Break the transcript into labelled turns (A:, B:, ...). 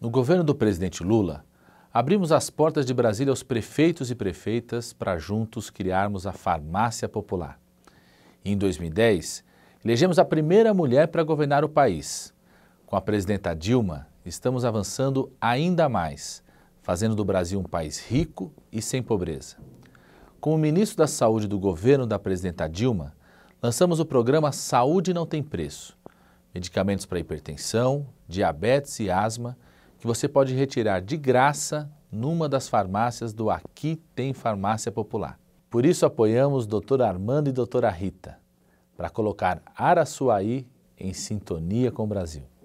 A: No governo do presidente Lula, abrimos as portas de Brasília aos prefeitos e prefeitas para juntos criarmos a farmácia popular. E em 2010, elegemos a primeira mulher para governar o país. Com a presidenta Dilma, estamos avançando ainda mais, fazendo do Brasil um país rico e sem pobreza. Como ministro da Saúde do governo da presidenta Dilma, lançamos o programa Saúde Não Tem Preço. Medicamentos para hipertensão, diabetes e asma que você pode retirar de graça numa das farmácias do Aqui Tem Farmácia Popular. Por isso apoiamos Dr. Armando e Doutora Rita para colocar Araçuaí em sintonia com o Brasil.